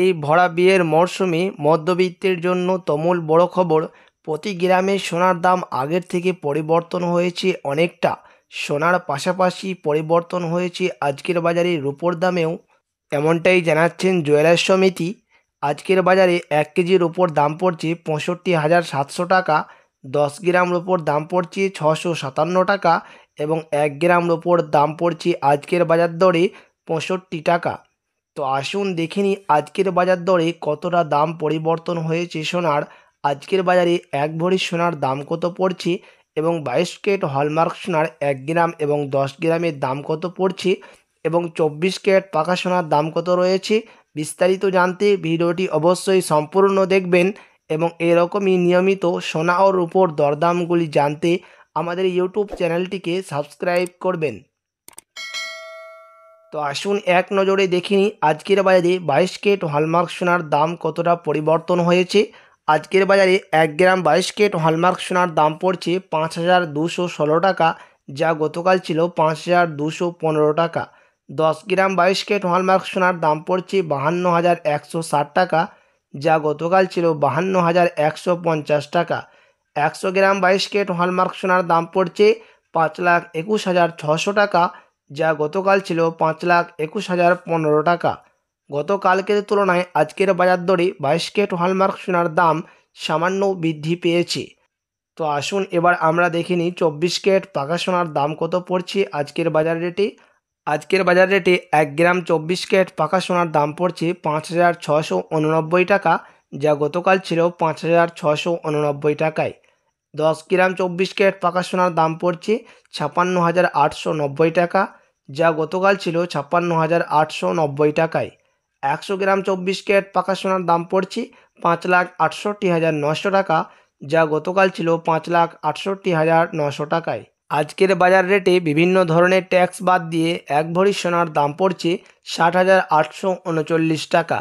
এই ভরা বিয়ের মরশুমে মধ্যবিত্তের জন্য তমুল বড় খবর প্রতি গ্রামে সোনার দাম আগের থেকে পরিবর্তন হয়েছে অনেকটা সোনার পাশাপাশি পরিবর্তন হয়েছে আজকের বাজারে রুপোর দামেও এমনটাই জানাচ্ছেন জুয়েলার সমিতি আজকের বাজারে এক কেজি রুপোর দাম পড়ছে পঁয়ষট্টি হাজার সাতশো টাকা দশ গ্রাম রুপোর দাম পড়ছে ছশো সাতান্ন টাকা এবং এক গ্রাম রুপোর দাম পড়ছে আজকের বাজার দরে পঁয়ষট্টি টাকা তো আসুন দেখে নিই আজকের বাজার দরে কতটা দাম পরিবর্তন হয়েছে সোনার আজকের বাজারে এক ভরি সোনার দাম কত পড়ছে এবং বাইশ কেট হলমার্ক সোনার এক গ্রাম এবং দশ গ্রামের দাম কত পড়ছে এবং চব্বিশ কেট পাকা সোনার দাম কত রয়েছে বিস্তারিত জানতে ভিডিওটি অবশ্যই সম্পূর্ণ দেখবেন এবং এরকমই নিয়মিত সোনা ওর উপর দরদামগুলি জানতে আমাদের ইউটিউব চ্যানেলটিকে সাবস্ক্রাইব করবেন তো আসুন এক নজরে দেখিনি আজকের বাজারে বাইশ কেট হলমার্ক সোনার দাম কতটা পরিবর্তন হয়েছে আজকের বাজারে এক গ্রাম বাইশ কেট হলমার্ক সোনার দাম পড়ছে পাঁচ হাজার দুশো ষোলো টাকা যা গতকাল ছিল পাঁচ হাজার দুশো পনেরো টাকা দশ গ্রাম বাইশ কেট হলমার্ক সোনার দাম পড়ছে বাহান্ন হাজার একশো ষাট টাকা যা গতকাল ছিল বাহান্ন হাজার একশো পঞ্চাশ টাকা একশো গ্রাম বাইশ কেট হলমার্ক সোনার দাম পড়ছে পাঁচ লাখ একুশ হাজার ছশো টাকা যা গতকাল ছিল পাঁচ লাখ একুশ হাজার পনেরো টাকা গতকালকের তুলনায় আজকের বাজার দরে বাইশ কেট হলমার্ক সোনার দাম সামান্য বৃদ্ধি পেয়েছে তো আসুন এবার আমরা দেখে নিই চব্বিশ কেট পাকা সোনার দাম কত পড়ছে আজকের বাজার রেটে আজকের বাজার রেটে এক গ্রাম চব্বিশ কেট পাকা সোনার দাম পড়ছে পাঁচ হাজার ছশো উননব্বই টাকা যা গতকাল ছিল পাঁচ হাজার ছশো উননব্বই টাকায় দশ গ্রাম চব্বিশ ক্যারেট পাকা সোনার দাম পড়ছে ছাপান্ন হাজার আটশো নব্বই টাকা যা গতকাল ছিল ছাপ্পান্ন হাজার আটশো নব্বই টাকায় একশো গ্রাম চব্বিশ ক্যারেট পাকা সোনার দাম পড়ছে পাঁচ লাখ আটষট্টি হাজার নশো টাকা যা গতকাল ছিল পাঁচ লাখ আটষট্টি হাজার নশো টাকায় আজকের বাজার রেটে বিভিন্ন ধরনের ট্যাক্স বাদ দিয়ে এক ভরি সোনার দাম পড়ছে ষাট হাজার আটশো উনচল্লিশ টাকা